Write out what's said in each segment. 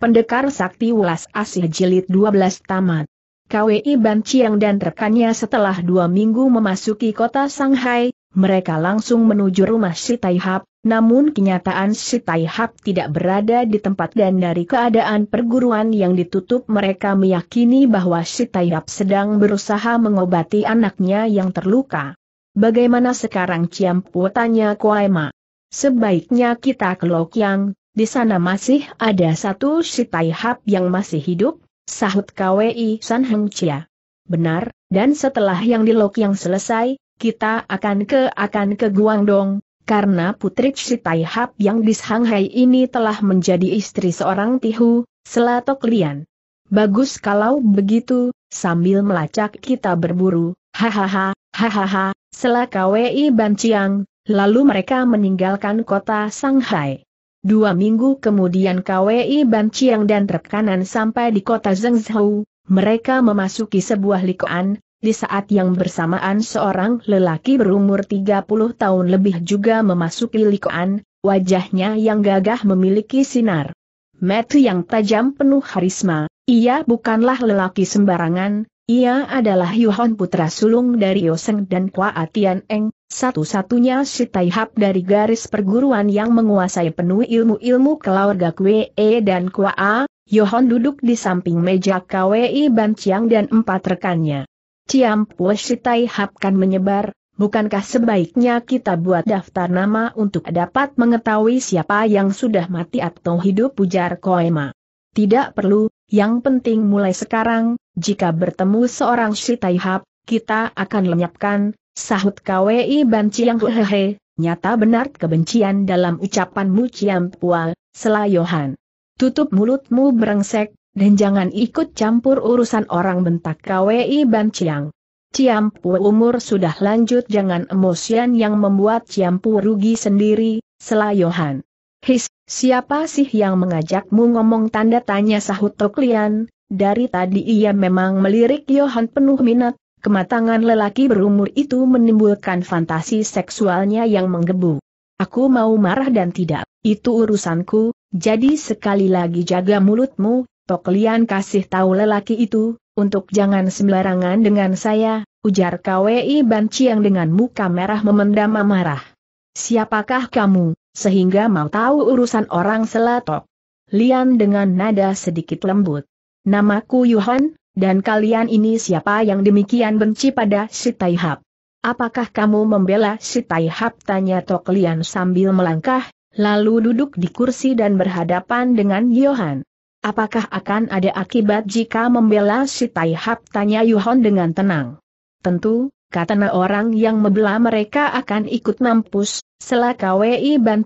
Pendekar Sakti Welas Asih Jilid 12 Tamat. KWI Ban Chiang dan rekannya setelah dua minggu memasuki kota Shanghai, mereka langsung menuju rumah Si Taihap, namun kenyataan Si Taihap tidak berada di tempat dan dari keadaan perguruan yang ditutup mereka meyakini bahwa Si Taihap sedang berusaha mengobati anaknya yang terluka. Bagaimana sekarang Ciampu tanya Kuaima? Sebaiknya kita ke Lokyang, di sana masih ada satu si Tai Hap yang masih hidup, sahut KWI San Heng Chia. Benar, dan setelah yang di Lok yang selesai, kita akan ke akan ke Guangdong, karena putri si Tai Hap yang di Shanghai ini telah menjadi istri seorang Tihu, Selatok Lian. Bagus kalau begitu, sambil melacak kita berburu, hahaha, hahaha, selah KWI Chiang, lalu mereka meninggalkan kota Shanghai. Dua minggu kemudian KWI Ban Chiang dan rekanan sampai di kota Zhengzhou, mereka memasuki sebuah likoan, di saat yang bersamaan seorang lelaki berumur 30 tahun lebih juga memasuki likoan, wajahnya yang gagah memiliki sinar. Mata yang tajam penuh harisma, ia bukanlah lelaki sembarangan, ia adalah Yuhon putra sulung dari Yoseng dan Kwa Atian Eng, satu-satunya si Taihap dari garis perguruan yang menguasai penuh ilmu-ilmu keluarga Kwe e dan Kwa A, Yohon duduk di samping meja KWI Ban Chiang dan empat rekannya. Ciam Pue si Taihap kan menyebar, bukankah sebaiknya kita buat daftar nama untuk dapat mengetahui siapa yang sudah mati atau hidup ujar Koema. Tidak perlu, yang penting mulai sekarang, jika bertemu seorang si Taihap, kita akan lenyapkan, Sahut KWI Ban Chiang Hehe, nyata benar kebencian dalam ucapanmu Chiang Pual, selayohan. Tutup mulutmu berengsek, dan jangan ikut campur urusan orang bentak KWI Ban Chiang. Ciampu umur sudah lanjut jangan emosian yang membuat Ciampu rugi sendiri, selayohan. His, siapa sih yang mengajakmu ngomong tanda tanya sahut Toklian, dari tadi ia memang melirik Yohan penuh minat, Kematangan lelaki berumur itu menimbulkan fantasi seksualnya yang menggebu. Aku mau marah dan tidak, itu urusanku, jadi sekali lagi jaga mulutmu, Toklian kasih tahu lelaki itu, untuk jangan sembarangan dengan saya, ujar KWI Ban Chiang dengan muka merah memendam amarah. Siapakah kamu, sehingga mau tahu urusan orang selatok? Lian dengan nada sedikit lembut. Namaku Yuhan, dan kalian ini siapa yang demikian benci pada si Taihap? Apakah kamu membela si Taihap? Tanya Toklian sambil melangkah, lalu duduk di kursi dan berhadapan dengan Yohan. Apakah akan ada akibat jika membela si Taihap? Tanya Yohan dengan tenang. Tentu, katana orang yang membela mereka akan ikut mampus, selaka Wei Ban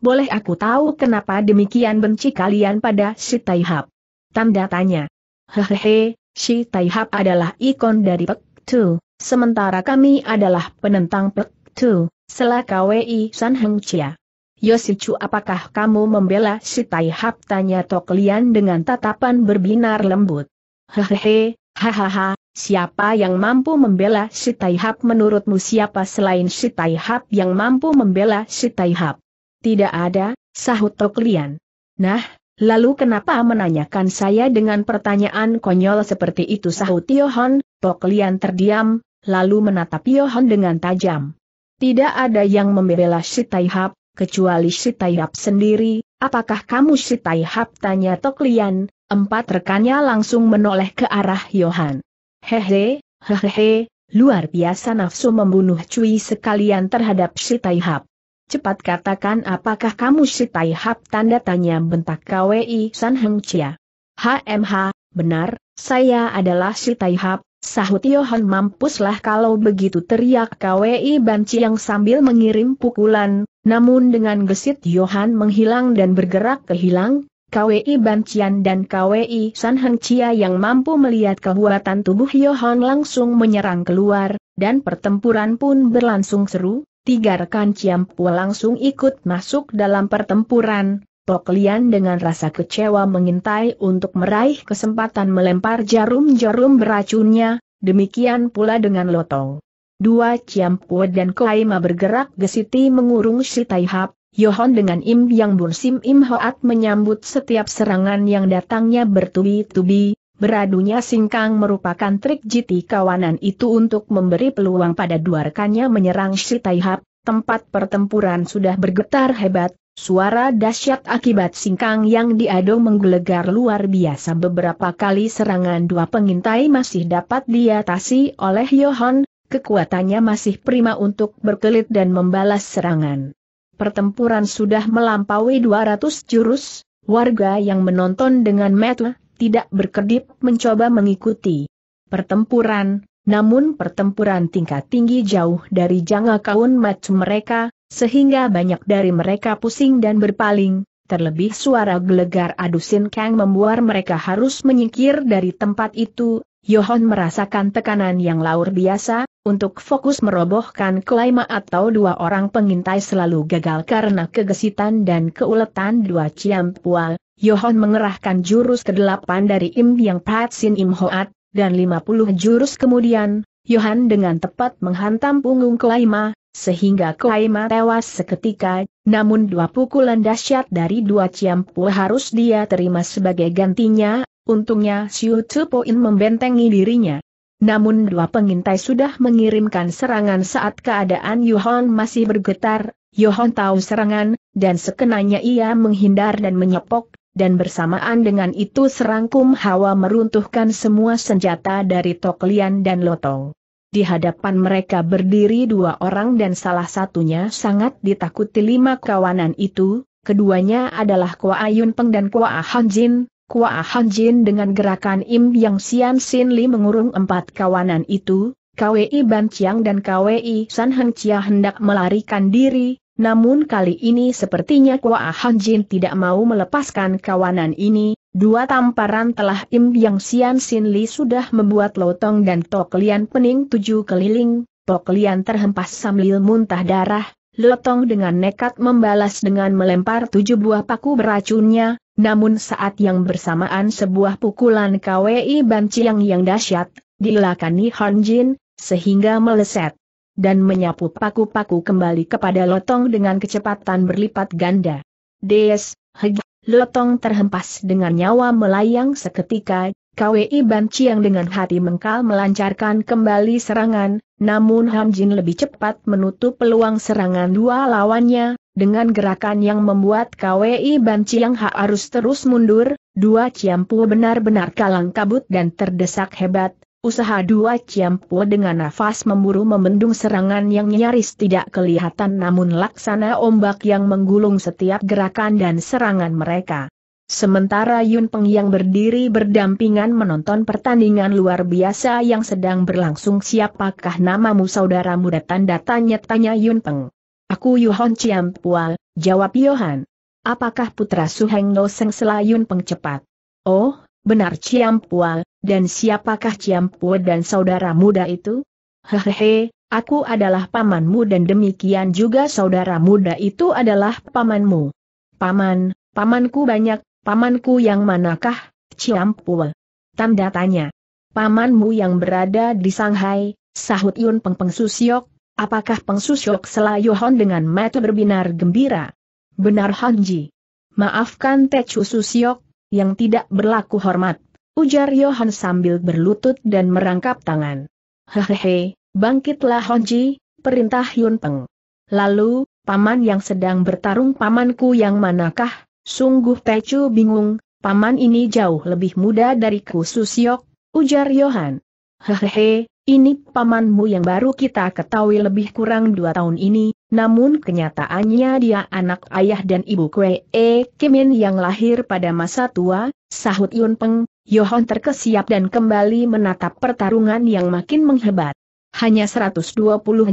Boleh aku tahu kenapa demikian benci kalian pada si Taihap? Tanda tanya. Hehehe, Shi Taihap adalah ikon dari Pek Tu, sementara kami adalah penentang Pek Tu, selaka Wei San Heng Chia. Yosichu apakah kamu membela Shi Taihap tanya Tok Lian dengan tatapan berbinar lembut. Hehehe, hahaha, siapa yang mampu membela Shi Taihap menurutmu siapa selain Shi Taihap yang mampu membela Shi Taihap? Tidak ada, sahut Tok Lian. Nah, Lalu kenapa menanyakan saya dengan pertanyaan konyol seperti itu sahut Yohan, Hon, Lian terdiam, lalu menatap Yohan dengan tajam. Tidak ada yang membela si Taihap, kecuali si Taihap sendiri, apakah kamu si Taihap tanya Tok Lian, empat rekannya langsung menoleh ke arah Yohan. Hehe, hehehe, luar biasa nafsu membunuh Cui sekalian terhadap si Taihap. Cepat katakan apakah kamu si Tai Hap tanda tanya bentak KWI San Heng Chia. HMH, benar, saya adalah si Tai Hap, sahut Yohan mampuslah kalau begitu teriak KWI Ban Chiang sambil mengirim pukulan, namun dengan gesit Yohan menghilang dan bergerak kehilang, KWI Ban dan KWI San Heng Chia yang mampu melihat kekuatan tubuh Yohan langsung menyerang keluar, dan pertempuran pun berlangsung seru, Tiga rekan Ciampu langsung ikut masuk dalam pertempuran, Pok Lian dengan rasa kecewa mengintai untuk meraih kesempatan melempar jarum-jarum beracunnya, demikian pula dengan Lotong. Dua Ciampu dan Koaima bergerak gesiti mengurung si Taihap, Yohon dengan Im Yang Bun Sim Im Hoat menyambut setiap serangan yang datangnya bertubi-tubi, Beradunya singkang merupakan trik jiti kawanan itu untuk memberi peluang pada dua rekannya menyerang si Taihap, tempat pertempuran sudah bergetar hebat, suara dahsyat akibat singkang yang diadu menggelegar luar biasa beberapa kali serangan dua pengintai masih dapat diatasi oleh Yohan, kekuatannya masih prima untuk berkelit dan membalas serangan. Pertempuran sudah melampaui 200 jurus, warga yang menonton dengan metu tidak berkedip mencoba mengikuti pertempuran, namun pertempuran tingkat tinggi jauh dari jangka kaun macam mereka, sehingga banyak dari mereka pusing dan berpaling, terlebih suara gelegar adu kang membuat mereka harus menyingkir dari tempat itu, Yohon merasakan tekanan yang luar biasa, untuk fokus merobohkan Klaima atau dua orang pengintai selalu gagal karena kegesitan dan keuletan dua ciampual, Yohan mengerahkan jurus ke-8 dari Im Yang Patsin Im Hoat, dan 50 jurus kemudian, Yohan dengan tepat menghantam punggung Koaima, sehingga Koaima tewas seketika, namun dua pukulan dahsyat dari dua ciampu harus dia terima sebagai gantinya, untungnya Siu Tsupoin membentengi dirinya. Namun dua pengintai sudah mengirimkan serangan saat keadaan Yohan masih bergetar, Yohan tahu serangan, dan sekenanya ia menghindar dan menyepok, dan bersamaan dengan itu serangkum hawa meruntuhkan semua senjata dari Toklian dan Lotong. Di hadapan mereka berdiri dua orang dan salah satunya sangat ditakuti lima kawanan itu, keduanya adalah Kua Ayun Peng dan Kua Hanjin. Kua Hanjin dengan gerakan Im Yang Sian Sin Li mengurung empat kawanan itu, KWI Ban Chiang dan KWI San Heng Chia hendak melarikan diri, namun kali ini sepertinya Kua Han Jin tidak mau melepaskan kawanan ini, dua tamparan telah Im Yang Sian Sin Li sudah membuat lotong dan toklian pening tujuh keliling, toklian terhempas sambil muntah darah, Lotong dengan nekat membalas dengan melempar tujuh buah paku beracunnya, namun saat yang bersamaan sebuah pukulan KWI Ban Chiang yang dahsyat, diilakani Han Jin, sehingga meleset dan menyapu paku-paku kembali kepada Lotong dengan kecepatan berlipat ganda. Des, heg, Lotong terhempas dengan nyawa melayang seketika, KWI Ban Chiang dengan hati mengkal melancarkan kembali serangan, namun Hamjin lebih cepat menutup peluang serangan dua lawannya, dengan gerakan yang membuat KWI Ban Chiang harus terus mundur, dua Ciampu benar-benar kalang kabut dan terdesak hebat, Usaha dua Ciampu dengan nafas memburu membendung serangan yang nyaris tidak kelihatan namun laksana ombak yang menggulung setiap gerakan dan serangan mereka. Sementara Yun Peng yang berdiri berdampingan menonton pertandingan luar biasa yang sedang berlangsung siapakah namamu saudaramu tanda tanya-tanya Yun Peng. Aku Yohan Ciampual, jawab Yohan. Apakah putra Suheng No Seng Yun Peng cepat? Oh, Benar Ciampua, dan siapakah Ciampua dan saudara muda itu? Hehehe, aku adalah pamanmu dan demikian juga saudara muda itu adalah pamanmu. Paman, pamanku banyak, pamanku yang manakah? Ciampua. Tanda tanya. Pamanmu yang berada di Shanghai, sahut Yun Peng Peng Susyok, apakah Peng Susyok selayuhon dengan mata berbinar gembira? Benar Hanji. Maafkan Tecu Susyok, yang tidak berlaku hormat. Ujar Johan sambil berlutut dan merangkap tangan. Hehehe, bangkitlah Honji, perintah Yun Peng. Lalu, paman yang sedang bertarung pamanku yang manakah? Sungguh Tecu bingung, paman ini jauh lebih muda dariku Yok, ujar Johan. Hehehe, ini pamanmu yang baru kita ketahui lebih kurang dua tahun ini, namun kenyataannya dia anak ayah dan ibu Kwe E Kimin yang lahir pada masa tua, sahut Yun Peng, Yohon terkesiap dan kembali menatap pertarungan yang makin menghebat. Hanya 120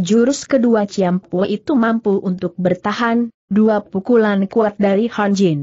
jurus kedua Ciampu itu mampu untuk bertahan, dua pukulan kuat dari Han Jin.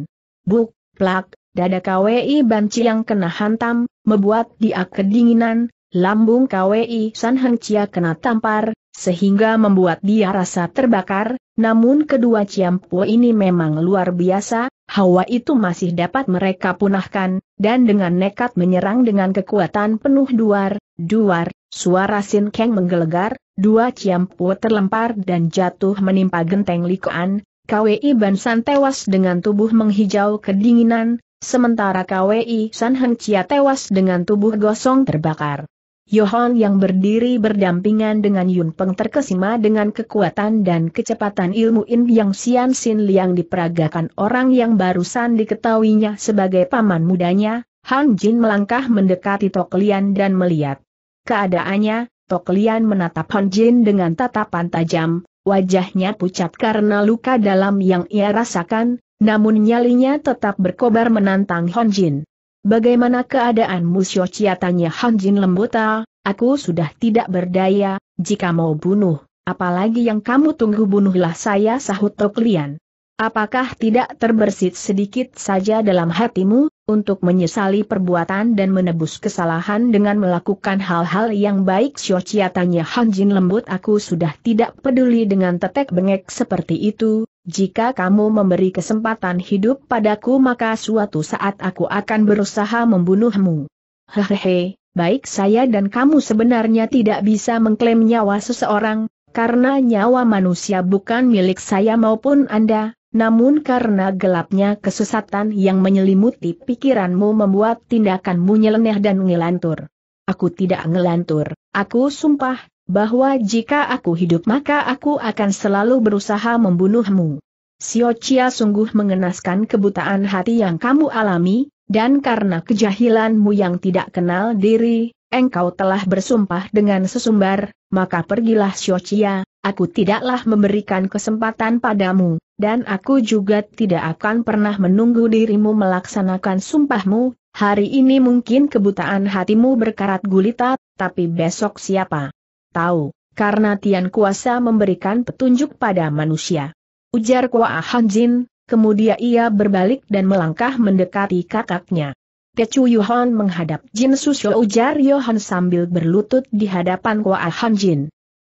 Buk, plak, dada KWI Banci yang kena hantam, membuat dia kedinginan, lambung KWI San Heng Chia kena tampar, sehingga membuat dia rasa terbakar, namun kedua Ciampu ini memang luar biasa, hawa itu masih dapat mereka punahkan, dan dengan nekat menyerang dengan kekuatan penuh duar, duar, suara Sin Kang menggelegar, dua Ciampu terlempar dan jatuh menimpa genteng Likuan, KWI Bansan tewas dengan tubuh menghijau kedinginan, sementara KWI San Heng Chia tewas dengan tubuh gosong terbakar. Yohan yang berdiri berdampingan dengan Yun Peng terkesima dengan kekuatan dan kecepatan ilmu In yang Sian Sin Liang diperagakan orang yang barusan diketahuinya sebagai paman mudanya, Han Jin melangkah mendekati Tok Lian dan melihat. Keadaannya, Tok Lian menatap Han Jin dengan tatapan tajam, wajahnya pucat karena luka dalam yang ia rasakan, namun nyalinya tetap berkobar menantang Han Jin. Bagaimana keadaanmu Xiaoqia tanya Han Jin lembuta, aku sudah tidak berdaya, jika mau bunuh, apalagi yang kamu tunggu bunuhlah saya sahut Toklian. Apakah tidak terbersit sedikit saja dalam hatimu, untuk menyesali perbuatan dan menebus kesalahan dengan melakukan hal-hal yang baik Xiaoqia tanya Han Jin lembut aku sudah tidak peduli dengan tetek bengek seperti itu, jika kamu memberi kesempatan hidup padaku maka suatu saat aku akan berusaha membunuhmu. Hehehe, baik saya dan kamu sebenarnya tidak bisa mengklaim nyawa seseorang, karena nyawa manusia bukan milik saya maupun Anda, namun karena gelapnya kesesatan yang menyelimuti pikiranmu membuat tindakanmu nyeleneh dan ngelantur. Aku tidak ngelantur, aku sumpah, bahwa jika aku hidup maka aku akan selalu berusaha membunuhmu. Sio Chia sungguh mengenaskan kebutaan hati yang kamu alami, dan karena kejahilanmu yang tidak kenal diri, engkau telah bersumpah dengan sesumbar, maka pergilah Sio Chia, aku tidaklah memberikan kesempatan padamu, dan aku juga tidak akan pernah menunggu dirimu melaksanakan sumpahmu, hari ini mungkin kebutaan hatimu berkarat gulita, tapi besok siapa tahu, karena Tian Kuasa memberikan petunjuk pada manusia. Ujar Kua Han Jin, kemudian ia berbalik dan melangkah mendekati kakaknya. Chu Yuhan menghadap Jin Susyo ujar Yohan sambil berlutut di hadapan Kua Han Jin.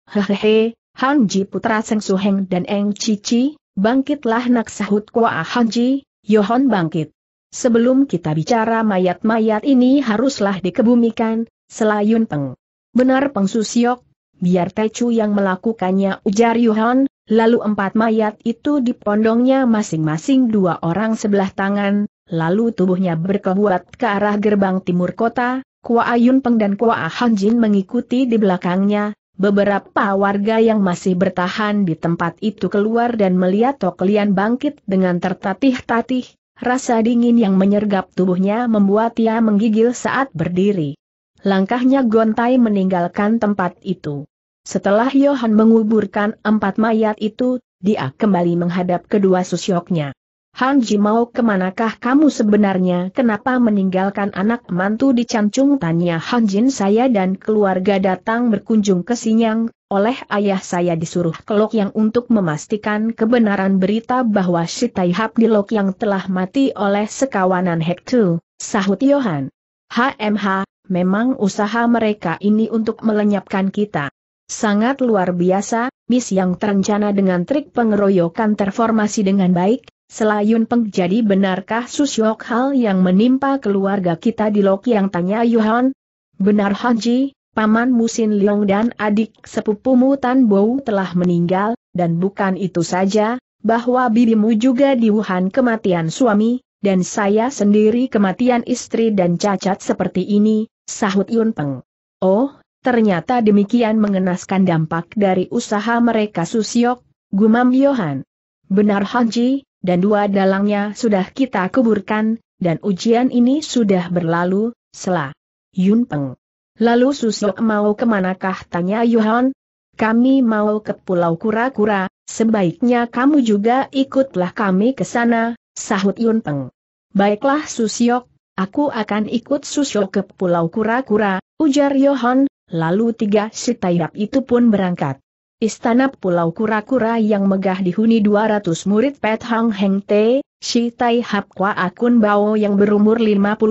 Hehehe, Han putra Seng Suheng dan Eng Cici, bangkitlah nak sahut Kua Han Ji, Yohan bangkit. Sebelum kita bicara mayat-mayat ini haruslah dikebumikan, selayun peng. Benar Peng Susio? biar Tecu yang melakukannya ujar Yuhan, lalu empat mayat itu dipondongnya masing-masing dua orang sebelah tangan, lalu tubuhnya berkebuat ke arah gerbang timur kota, Kua Ayun Peng dan Kua Hanjin mengikuti di belakangnya, beberapa warga yang masih bertahan di tempat itu keluar dan melihat Toklian bangkit dengan tertatih-tatih, rasa dingin yang menyergap tubuhnya membuat ia menggigil saat berdiri. Langkahnya gontai meninggalkan tempat itu. Setelah Yohan menguburkan empat mayat itu, dia kembali menghadap kedua susyoknya. Han Ji mau kemanakah kamu sebenarnya kenapa meninggalkan anak mantu di Cancung tanya Han Jin saya dan keluarga datang berkunjung ke Sinyang, oleh ayah saya disuruh ke yang untuk memastikan kebenaran berita bahwa si Taihap di yang telah mati oleh sekawanan Hektu, sahut Yohan. HMH, memang usaha mereka ini untuk melenyapkan kita. Sangat luar biasa, Miss yang terencana dengan trik pengeroyokan terformasi dengan baik, selayun peng jadi benarkah susyok hal yang menimpa keluarga kita di Lok yang tanya Yuhan? Benar Haji, paman Musin Leong dan adik sepupumu Tan Bou telah meninggal, dan bukan itu saja, bahwa bibimu juga di Wuhan kematian suami, dan saya sendiri kematian istri dan cacat seperti ini, sahut Yun Peng. Oh, Ternyata demikian mengenaskan dampak dari usaha mereka Susiok, gumam Yohan. Benar Hanji, dan dua dalangnya sudah kita kuburkan, dan ujian ini sudah berlalu, selah. Yun Peng. Lalu Susiok mau kemanakah tanya Yohan? Kami mau ke Pulau Kura-Kura, sebaiknya kamu juga ikutlah kami ke sana, sahut Yun Peng. Baiklah Susiok, aku akan ikut Susiok ke Pulau Kura-Kura, ujar Yohan, Lalu tiga si Tayap itu pun berangkat. Istana Pulau Kura-Kura yang megah dihuni 200 murid Pet Hang Heng Te, Si Tai Hap Kwa Akun Bao yang berumur 54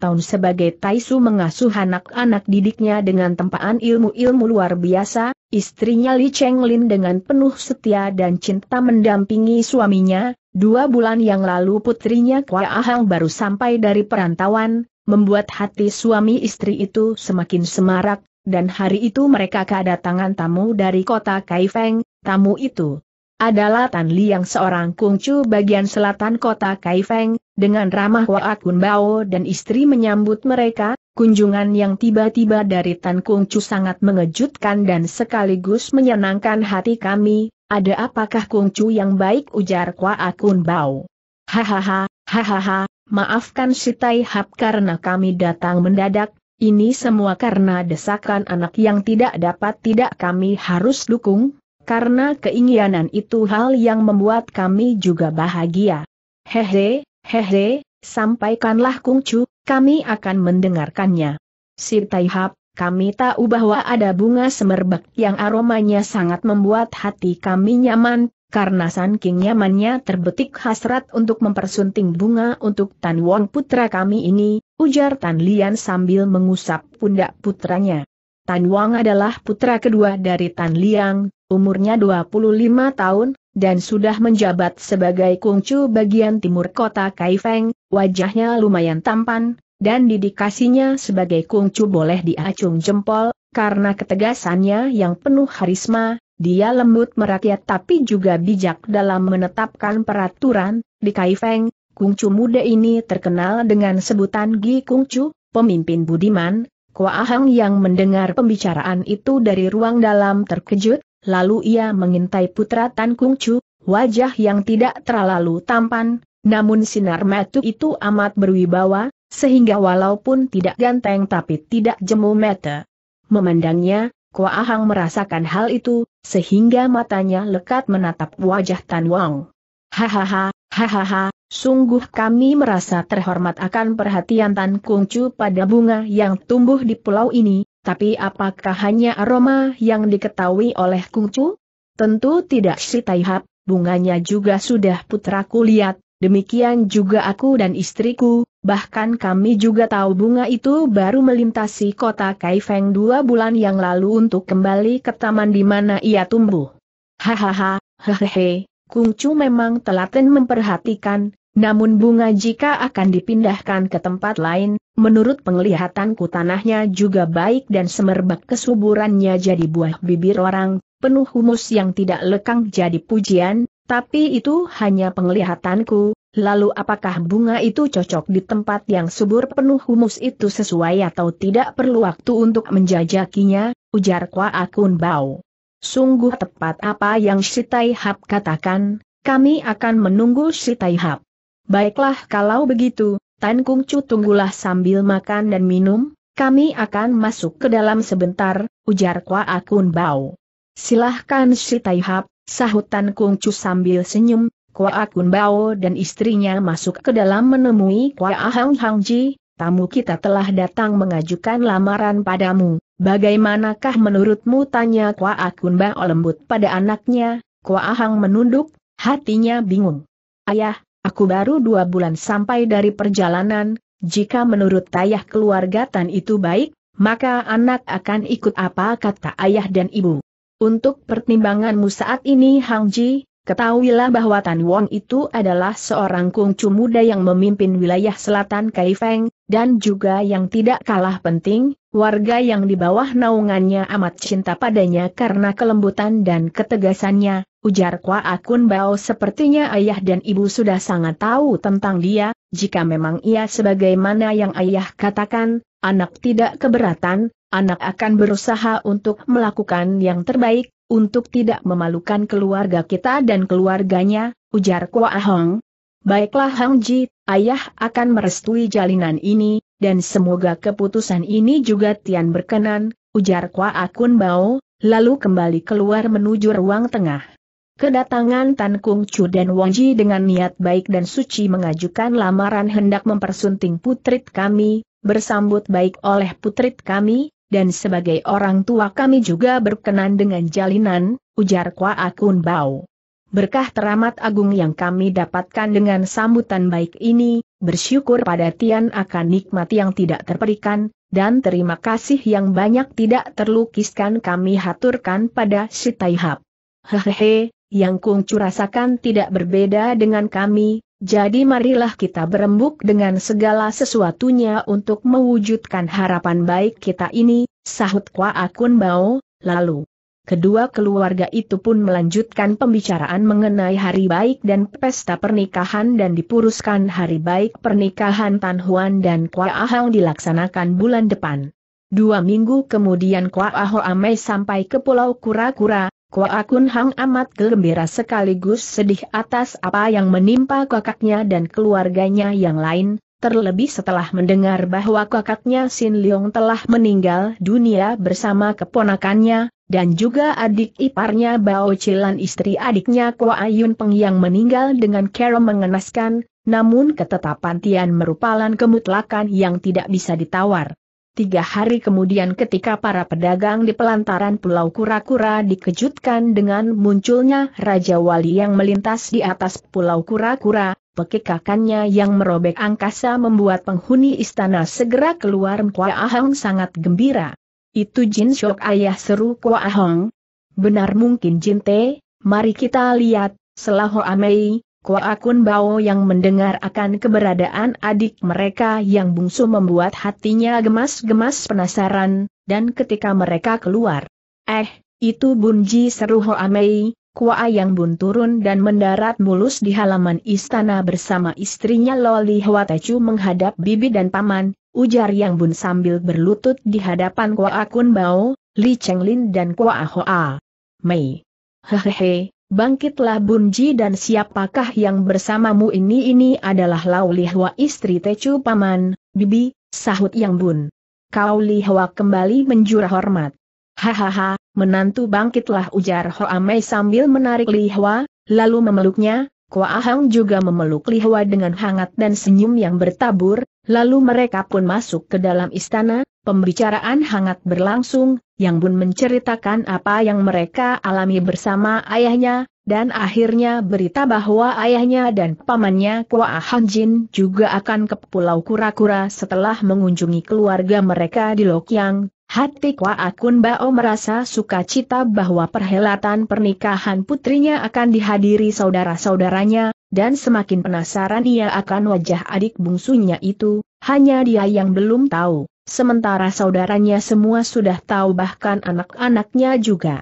tahun sebagai Taisu mengasuh anak-anak didiknya dengan tempaan ilmu-ilmu luar biasa, istrinya Li Cheng Lin dengan penuh setia dan cinta mendampingi suaminya, dua bulan yang lalu putrinya Kwa Ahang baru sampai dari perantauan, membuat hati suami istri itu semakin semarak, dan hari itu mereka kedatangan tamu dari kota Kaifeng, tamu itu adalah Tan yang seorang kungcu bagian selatan kota Kaifeng, dengan ramah Waak Kun Bao dan istri menyambut mereka, kunjungan yang tiba-tiba dari Tan Kungcu sangat mengejutkan dan sekaligus menyenangkan hati kami, ada apakah kungcu yang baik ujar Waak Kun Bao. Hahaha, hahaha, Maafkan Sitai Hap karena kami datang mendadak, ini semua karena desakan anak yang tidak dapat tidak kami harus dukung, karena keinginan itu hal yang membuat kami juga bahagia. Hehe, hehe, sampaikanlah Kungcu, kami akan mendengarkannya. Si Taihap, kami tahu bahwa ada bunga semerbak yang aromanya sangat membuat hati kami nyaman, karena saking nyamannya terbetik hasrat untuk mempersunting bunga untuk Tan Wong putra kami ini, ujar Tan Lian sambil mengusap pundak putranya. Tan Wang adalah putra kedua dari Tan Liang, umurnya 25 tahun, dan sudah menjabat sebagai kungcu bagian timur kota Kaifeng, wajahnya lumayan tampan, dan didikasinya sebagai kungcu boleh diacung jempol, karena ketegasannya yang penuh harisma, dia lembut merakyat tapi juga bijak dalam menetapkan peraturan, di Kaifeng, Kungcu muda ini terkenal dengan sebutan Gi Kungcu, pemimpin budiman, Ahang yang mendengar pembicaraan itu dari ruang dalam terkejut, lalu ia mengintai putra Tan Kungcu, wajah yang tidak terlalu tampan, namun sinar metu itu amat berwibawa, sehingga walaupun tidak ganteng tapi tidak jemu mata. Memandangnya, Kwa Ahang merasakan hal itu, sehingga matanya lekat menatap wajah Tan Wang. Hahaha, hahaha, sungguh kami merasa terhormat akan perhatian Tan Kung Chu pada bunga yang tumbuh di pulau ini, tapi apakah hanya aroma yang diketahui oleh Kung Chu? Tentu tidak si Taihap, bunganya juga sudah putraku lihat, Demikian juga aku dan istriku, bahkan kami juga tahu bunga itu baru melintasi kota Kaifeng dua bulan yang lalu untuk kembali ke taman di mana ia tumbuh. Hahaha, hehehe, Chu memang telaten memperhatikan, namun bunga jika akan dipindahkan ke tempat lain, menurut penglihatanku tanahnya juga baik dan semerbak kesuburannya jadi buah bibir orang, penuh humus yang tidak lekang jadi pujian, tapi itu hanya penglihatanku, lalu apakah bunga itu cocok di tempat yang subur penuh humus itu sesuai atau tidak perlu waktu untuk menjajakinya, ujar Kwa Akun Bao. Sungguh tepat apa yang Sitai Hap katakan, kami akan menunggu Sitai Hap. Baiklah kalau begitu, Tan Kung Chu tunggulah sambil makan dan minum, kami akan masuk ke dalam sebentar, ujar Kwa Akun Bao. Silahkan Sitai Hap, Sahutan chu sambil senyum, Kua akun Bao dan istrinya masuk ke dalam menemui Kua ahang Hang Ji, tamu kita telah datang mengajukan lamaran padamu. Bagaimanakah menurutmu tanya Kua akun Bao lembut pada anaknya, Kua ahang menunduk, hatinya bingung. Ayah, aku baru dua bulan sampai dari perjalanan, jika menurut ayah keluarga Tan itu baik, maka anak akan ikut apa kata ayah dan ibu. Untuk pertimbanganmu saat ini Hang Ji, ketahuilah bahwa Tan Wong itu adalah seorang kungcu muda yang memimpin wilayah selatan Kaifeng, dan juga yang tidak kalah penting, warga yang di bawah naungannya amat cinta padanya karena kelembutan dan ketegasannya, ujar Kwa Akun Bao sepertinya ayah dan ibu sudah sangat tahu tentang dia, jika memang ia sebagaimana yang ayah katakan, anak tidak keberatan, Anak akan berusaha untuk melakukan yang terbaik, untuk tidak memalukan keluarga kita dan keluarganya, ujar Kua Hong. Baiklah Hang Ji, ayah akan merestui jalinan ini, dan semoga keputusan ini juga Tian berkenan, ujar Kua Akun Bao, lalu kembali keluar menuju ruang tengah. Kedatangan Tan Kung Chu dan Wang Ji dengan niat baik dan suci mengajukan lamaran hendak mempersunting putrit kami, bersambut baik oleh putrit kami, dan sebagai orang tua kami juga berkenan dengan jalinan, ujar Kwa Akun Bao. Berkah teramat agung yang kami dapatkan dengan sambutan baik ini, bersyukur pada Tian akan nikmat yang tidak terperikan, dan terima kasih yang banyak tidak terlukiskan kami haturkan pada Sitaihap. Hehehe, yang Kung rasakan tidak berbeda dengan kami, jadi marilah kita berembuk dengan segala sesuatunya untuk mewujudkan harapan baik kita ini, sahut Kwa Akun Bao, lalu. Kedua keluarga itu pun melanjutkan pembicaraan mengenai hari baik dan pesta pernikahan dan dipuruskan hari baik pernikahan Tan Huan dan Kwa Ahang dilaksanakan bulan depan. Dua minggu kemudian Kwa Aho Amei sampai ke Pulau Kura-Kura, Kua Kun Hang amat gembira sekaligus sedih atas apa yang menimpa kakaknya dan keluarganya yang lain, terlebih setelah mendengar bahwa kakaknya Sin Leong telah meninggal dunia bersama keponakannya, dan juga adik iparnya Bao Cilan istri adiknya Kua Ayun Peng yang meninggal dengan cara mengenaskan, namun ketetapan Tian merupakan kemutlakan yang tidak bisa ditawar. Tiga hari kemudian ketika para pedagang di pelantaran Pulau Kura-Kura dikejutkan dengan munculnya Raja Wali yang melintas di atas Pulau Kura-Kura, pekikakannya yang merobek angkasa membuat penghuni istana segera keluar Kwa Ahong sangat gembira. Itu Jin Shok ayah seru Kwa Ahong. Benar mungkin Jin Te, mari kita lihat, Selaho Amei, Akun Bao yang mendengar akan keberadaan adik mereka yang bungsu membuat hatinya gemas-gemas penasaran, dan ketika mereka keluar. Eh, itu Bunji seru Hoamei, Kua yang bun turun dan mendarat mulus di halaman istana bersama istrinya Loli Huatecu menghadap bibi dan paman, ujar yang bun sambil berlutut di hadapan Kua Akun Bao, Li Chenglin dan Kua Hoa. Mei. Hehehe, Bangkitlah Bunji dan siapakah yang bersamamu ini ini adalah Lau Lihwa istri Tecu Paman, Bibi, sahut Yang Bun. Kau Lihwa kembali menjurah hormat. Hahaha, menantu bangkitlah ujar Hoamei sambil menarik Lihwa, lalu memeluknya, Ahang juga memeluk Lihwa dengan hangat dan senyum yang bertabur, lalu mereka pun masuk ke dalam istana, pembicaraan hangat berlangsung, yang Bun menceritakan apa yang mereka alami bersama ayahnya, dan akhirnya berita bahwa ayahnya dan pamannya Kua Hanjin juga akan ke Pulau Kura-Kura setelah mengunjungi keluarga mereka di Lokyang. Hati Kua Akun Bao merasa sukacita bahwa perhelatan pernikahan putrinya akan dihadiri saudara-saudaranya, dan semakin penasaran ia akan wajah adik bungsunya itu, hanya dia yang belum tahu sementara saudaranya semua sudah tahu bahkan anak-anaknya juga.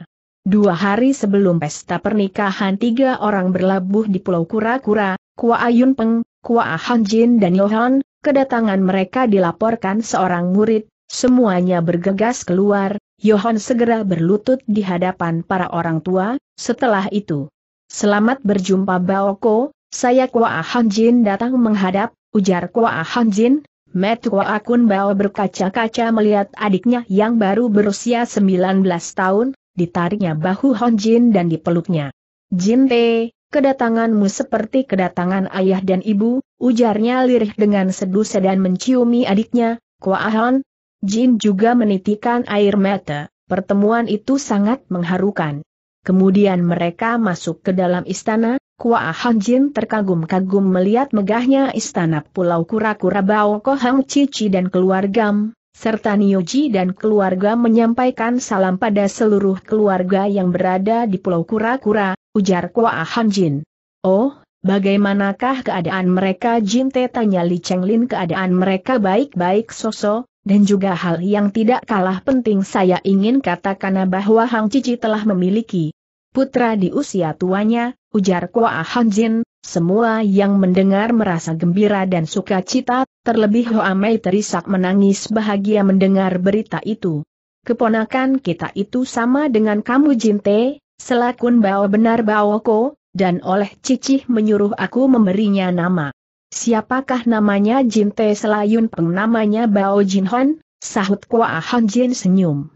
Dua hari sebelum pesta pernikahan tiga orang berlabuh di Pulau Kura-Kura, Kua Ayun Peng, Kua Han Jin dan Yohan, kedatangan mereka dilaporkan seorang murid, semuanya bergegas keluar, Yohan segera berlutut di hadapan para orang tua, setelah itu. Selamat berjumpa Baoko, saya Kua Han Jin datang menghadap, ujar Kua Han Jin, Metua Akun bawa berkaca-kaca melihat adiknya yang baru berusia 19 tahun, ditariknya bahu Hon Jin dan dipeluknya. Jin Te, kedatanganmu seperti kedatangan ayah dan ibu, ujarnya lirih dengan sedusa sedan menciumi adiknya, Kuahon. Jin juga menitikan air mata, pertemuan itu sangat mengharukan. Kemudian mereka masuk ke dalam istana, Kua Hanjin terkagum-kagum melihat megahnya istana Pulau Kura-Kura Bao Kohang Cici dan keluarga, serta Nioji dan keluarga menyampaikan salam pada seluruh keluarga yang berada di Pulau Kura-Kura, ujar Kua Hanjin. Oh, bagaimanakah keadaan mereka Te tanya Li Lin keadaan mereka baik-baik soso, dan juga hal yang tidak kalah penting saya ingin katakan bahwa Hang Cici telah memiliki putra di usia tuanya, ujar Kua Hanjin, semua yang mendengar merasa gembira dan sukacita, terlebih Hoa Mei terisak menangis bahagia mendengar berita itu. Keponakan kita itu sama dengan kamu Jinte, selakun bawa benar ko, dan oleh Cicih menyuruh aku memberinya nama. Siapakah namanya Jinte Selayun Peng namanya Bao Hon. Sahut Kua Hanjin senyum.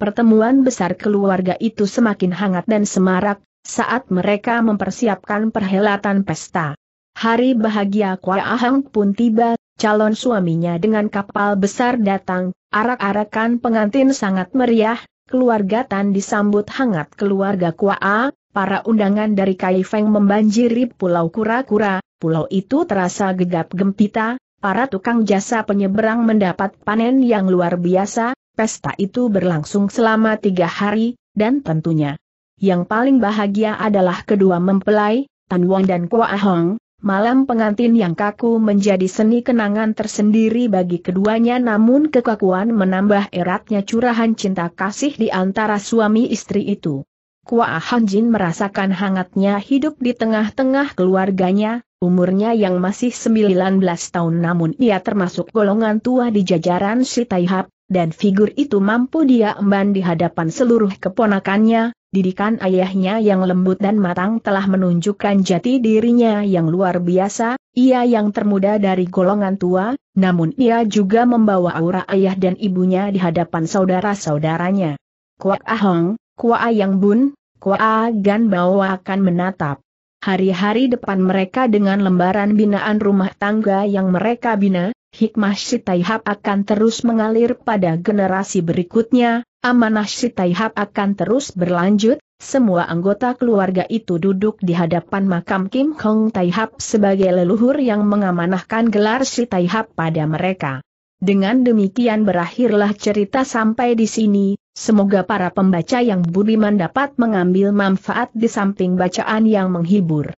Pertemuan besar keluarga itu semakin hangat dan semarak, saat mereka mempersiapkan perhelatan pesta. Hari bahagia Kwa Ahang pun tiba, calon suaminya dengan kapal besar datang, arak-arakan pengantin sangat meriah, keluarga Tan disambut hangat keluarga Kwa A, para undangan dari Kaifeng membanjiri Pulau Kura-Kura, pulau itu terasa gegap gempita, para tukang jasa penyeberang mendapat panen yang luar biasa, pesta itu berlangsung selama tiga hari, dan tentunya yang paling bahagia adalah kedua mempelai, Tan Wong dan Kwa Ahong, malam pengantin yang kaku menjadi seni kenangan tersendiri bagi keduanya namun kekakuan menambah eratnya curahan cinta kasih di antara suami istri itu. Kwa Ahong Jin merasakan hangatnya hidup di tengah-tengah keluarganya, umurnya yang masih 19 tahun namun ia termasuk golongan tua di jajaran Sitaihap, dan figur itu mampu dia emban di hadapan seluruh keponakannya, didikan ayahnya yang lembut dan matang telah menunjukkan jati dirinya yang luar biasa, ia yang termuda dari golongan tua, namun ia juga membawa aura ayah dan ibunya di hadapan saudara-saudaranya. Kuak Ahong, Kuak Ayang Bun, Kuak Gan Bawa akan menatap hari-hari depan mereka dengan lembaran binaan rumah tangga yang mereka bina, hikmah Sitaihap akan terus mengalir pada generasi berikutnya, Amanah si Taihap akan terus berlanjut, semua anggota keluarga itu duduk di hadapan makam Kim Kong Taihap sebagai leluhur yang mengamanahkan gelar si Taihap pada mereka. Dengan demikian berakhirlah cerita sampai di sini, semoga para pembaca yang budiman dapat mengambil manfaat di samping bacaan yang menghibur.